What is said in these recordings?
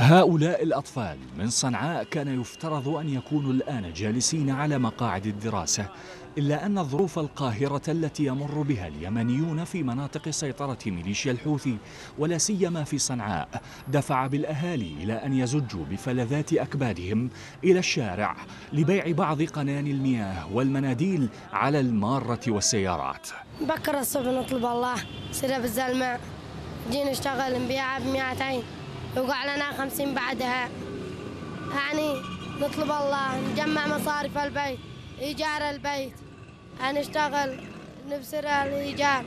هؤلاء الأطفال من صنعاء كان يفترض أن يكونوا الآن جالسين على مقاعد الدراسة إلا أن ظروف القاهرة التي يمر بها اليمنيون في مناطق سيطرة ميليشيا الحوثي ولا سيما في صنعاء دفع بالأهالي إلى أن يزجوا بفلذات أكبادهم إلى الشارع لبيع بعض قنان المياه والمناديل على المارة والسيارات بكر الصبح نطلب الله سرب بالزلمة جينا نشتغل نبيعها ب 200 وقع لنا خمسين بعدها يعني نطلب الله نجمع مصاريف البيت إيجار البيت يعني نشتغل نبصر الإيجار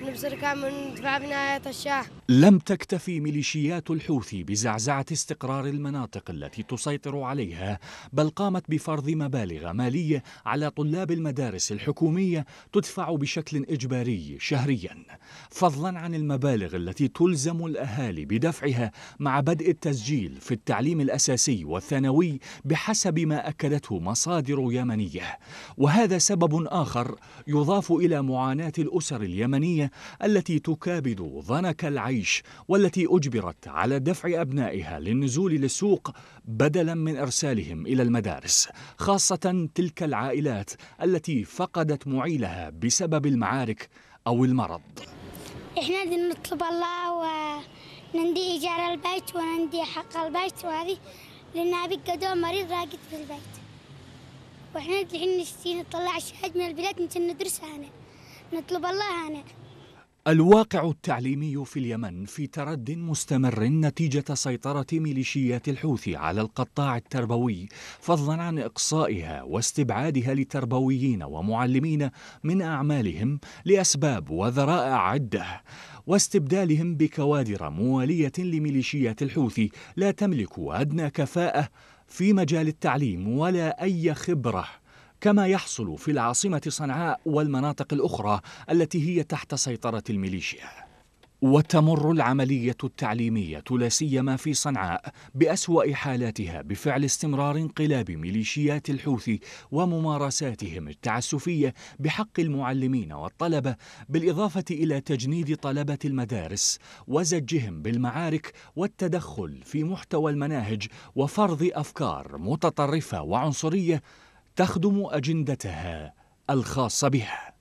نبصر كم ندفع بنهاية الشهر لم تكتفي ميليشيات الحوثي بزعزعة استقرار المناطق التي تسيطر عليها بل قامت بفرض مبالغ مالية على طلاب المدارس الحكومية تدفع بشكل إجباري شهريا فضلا عن المبالغ التي تلزم الأهالي بدفعها مع بدء التسجيل في التعليم الأساسي والثانوي بحسب ما أكدته مصادر يمنية وهذا سبب آخر يضاف إلى معاناة الأسر اليمنية التي تكابد ضنك العيش الجيش والتي أجبرت على دفع أبنائها للنزول للسوق بدلا من إرسالهم إلى المدارس خاصة تلك العائلات التي فقدت معيلها بسبب المعارك أو المرض إحنا نطلب الله ونندي إيجار البيت ونندي حق البيت وهذه لأن أبي قدوم مريض راقد في البيت وإحنا الحين نشتي نطلع شهاد من البلاد مثل ندرسها هنا نطلب الله هنا الواقع التعليمي في اليمن في ترد مستمر نتيجة سيطرة ميليشيات الحوثي على القطاع التربوي فضلا عن إقصائها واستبعادها لتربويين ومعلمين من أعمالهم لأسباب وذرائع عدة واستبدالهم بكوادر موالية لميليشيات الحوثي لا تملك أدنى كفاءة في مجال التعليم ولا أي خبرة كما يحصل في العاصمة صنعاء والمناطق الأخرى التي هي تحت سيطرة الميليشيا وتمر العملية التعليمية لا سيما في صنعاء بأسوأ حالاتها بفعل استمرار انقلاب ميليشيات الحوثي وممارساتهم التعسفية بحق المعلمين والطلبة بالإضافة إلى تجنيد طلبة المدارس وزجهم بالمعارك والتدخل في محتوى المناهج وفرض أفكار متطرفة وعنصرية تخدم أجندتها الخاصة بها